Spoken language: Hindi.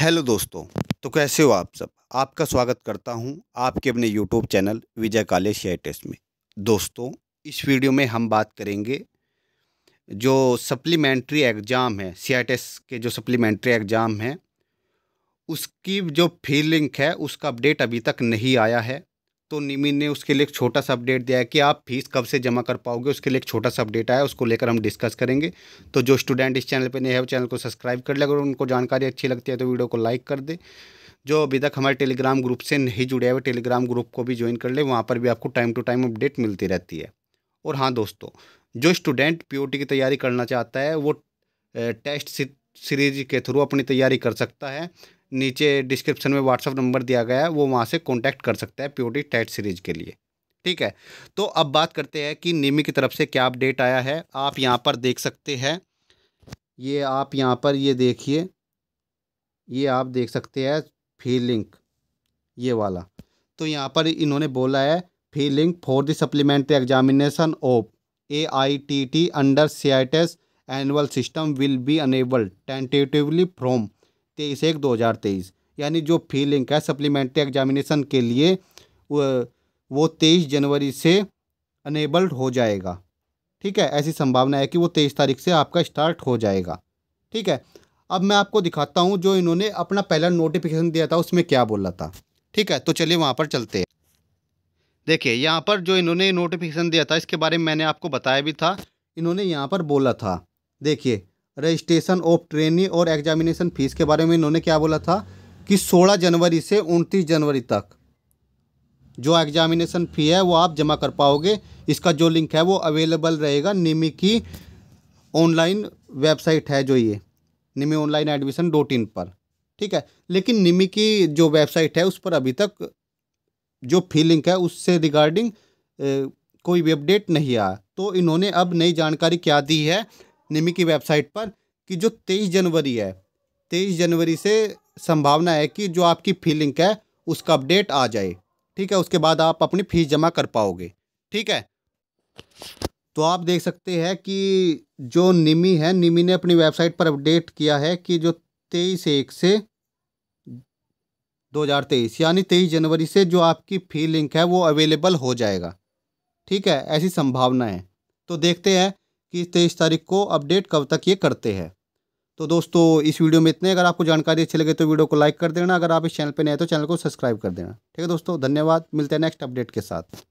हेलो दोस्तों तो कैसे हो आप सब आपका स्वागत करता हूं आपके अपने यूट्यूब चैनल विजय काले शेयर टेस्ट में दोस्तों इस वीडियो में हम बात करेंगे जो सप्लीमेंट्री एग्ज़ाम है सी के जो सप्लीमेंट्री एग्ज़ाम है उसकी जो फीलिंक है उसका अपडेट अभी तक नहीं आया है तो निमिन ने उसके लिए एक छोटा सा अपडेट दिया है कि आप फीस कब से जमा कर पाओगे उसके लिए एक छोटा सा अपडेट आया उसको लेकर हम डिस्कस करेंगे तो जो स्टूडेंट इस चैनल पर नहीं है वो चैनल को सब्सक्राइब कर ले अगर उनको जानकारी अच्छी लगती है तो वीडियो को लाइक कर दे जो अभी तक हमारे टेलीग्राम ग्रुप से नहीं जुड़े हुए टेलीग्राम ग्रुप को भी ज्वाइन कर ले वहाँ पर भी आपको टाइम टू टाइम अपडेट मिलती रहती है और हाँ दोस्तों जो स्टूडेंट पी की तैयारी करना चाहता है वो टेस्ट सीरीज के थ्रू अपनी तैयारी कर सकता है नीचे डिस्क्रिप्शन में व्हाट्सअप नंबर दिया गया है वो वहाँ से कॉन्टैक्ट कर सकता है प्योटी टैट सीरीज के लिए ठीक है तो अब बात करते हैं कि निमी की तरफ से क्या अपडेट आया है आप यहाँ पर देख सकते हैं ये आप यहाँ पर ये देखिए ये आप देख सकते हैं फी लिंक ये वाला तो यहाँ पर इन्होंने बोला है fee link for the supplementary examination of A I T T under C I test annual system will be enable tentatively from तेईस एक दो हज़ार तेईस यानी जो फी लिंक है सप्लीमेंट्री एग्जामिनेशन के लिए वो तेईस जनवरी से अनेबल्ड हो जाएगा ठीक है ऐसी संभावना है कि वो तेईस तारीख से आपका स्टार्ट हो जाएगा ठीक है अब मैं आपको दिखाता हूँ जो इन्होंने अपना पहला नोटिफिकेशन दिया था उसमें क्या बोला था ठीक है तो चलिए वहाँ पर चलते हैं देखिए यहाँ पर जो इन्होंने नोटिफिकेशन दिया था इसके बारे में मैंने आपको बताया भी था इन्होंने यहाँ पर बोला था देखिए रजिस्ट्रेशन ऑफ ट्रेनी और एग्जामिनेशन फीस के बारे में इन्होंने क्या बोला था कि 16 जनवरी से 29 जनवरी तक जो एग्जामिनेशन फ़ी है वो आप जमा कर पाओगे इसका जो लिंक है वो अवेलेबल रहेगा निमी की ऑनलाइन वेबसाइट है जो ये NIMI online admission dot in पर ठीक है लेकिन निमी की जो वेबसाइट है उस पर अभी तक जो फी लिंक है उससे रिगार्डिंग कोई अपडेट नहीं आया तो इन्होंने अब नई जानकारी क्या दी है निमी की वेबसाइट पर कि जो तेईस जनवरी है तेईस जनवरी से संभावना है कि जो आपकी फी लिंक है उसका अपडेट आ जाए ठीक है उसके बाद आप अपनी फ़ीस जमा कर पाओगे ठीक है तो आप देख सकते हैं कि जो निमी है निमी ने अपनी वेबसाइट पर अपडेट किया है कि जो तेईस एक से 2023 यानी 23 जनवरी से जो आपकी फ़ी लिंक है वो अवेलेबल हो जाएगा ठीक है ऐसी संभावना है तो देखते हैं कि तेईस तारीख को अपडेट कब तक ये करते हैं तो दोस्तों इस वीडियो में इतने अगर आपको जानकारी अच्छी लगे तो वीडियो को लाइक कर देना अगर आप इस चैनल पर नए तो चैनल को सब्सक्राइब कर देना ठीक है दोस्तों धन्यवाद मिलते हैं नेक्स्ट अपडेट के साथ